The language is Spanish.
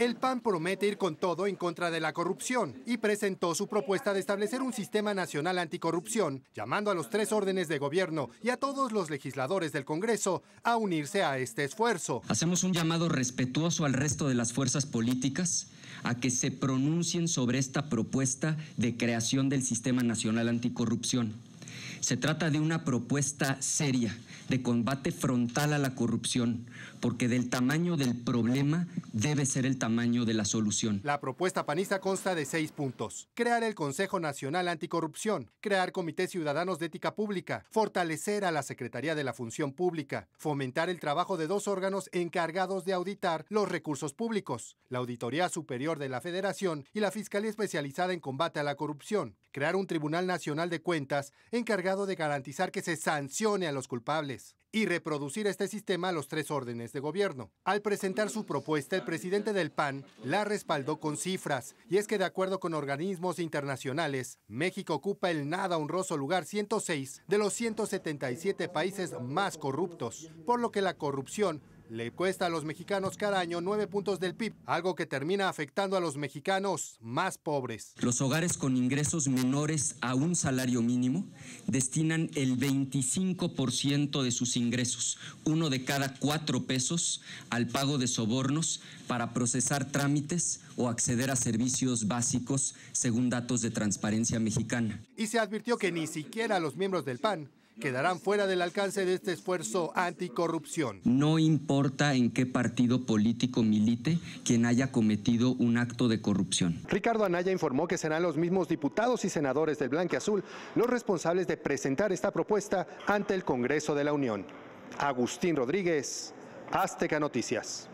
El PAN promete ir con todo en contra de la corrupción y presentó su propuesta de establecer un sistema nacional anticorrupción, llamando a los tres órdenes de gobierno y a todos los legisladores del Congreso a unirse a este esfuerzo. Hacemos un llamado respetuoso al resto de las fuerzas políticas a que se pronuncien sobre esta propuesta de creación del Sistema Nacional Anticorrupción se trata de una propuesta seria de combate frontal a la corrupción, porque del tamaño del problema debe ser el tamaño de la solución. La propuesta panista consta de seis puntos. Crear el Consejo Nacional Anticorrupción, crear comités ciudadanos de ética pública, fortalecer a la Secretaría de la Función Pública, fomentar el trabajo de dos órganos encargados de auditar los recursos públicos, la Auditoría Superior de la Federación y la Fiscalía Especializada en Combate a la Corrupción, crear un Tribunal Nacional de Cuentas encargado de garantizar que se sancione a los culpables y reproducir este sistema a los tres órdenes de gobierno. Al presentar su propuesta, el presidente del PAN la respaldó con cifras, y es que de acuerdo con organismos internacionales, México ocupa el nada honroso lugar 106 de los 177 países más corruptos, por lo que la corrupción le cuesta a los mexicanos cada año nueve puntos del PIB, algo que termina afectando a los mexicanos más pobres. Los hogares con ingresos menores a un salario mínimo destinan el 25% de sus ingresos, uno de cada cuatro pesos, al pago de sobornos para procesar trámites o acceder a servicios básicos según datos de Transparencia Mexicana. Y se advirtió que ni siquiera los miembros del PAN quedarán fuera del alcance de este esfuerzo anticorrupción. No importa en qué partido político milite quien haya cometido un acto de corrupción. Ricardo Anaya informó que serán los mismos diputados y senadores del Blanque Azul los responsables de presentar esta propuesta ante el Congreso de la Unión. Agustín Rodríguez, Azteca Noticias.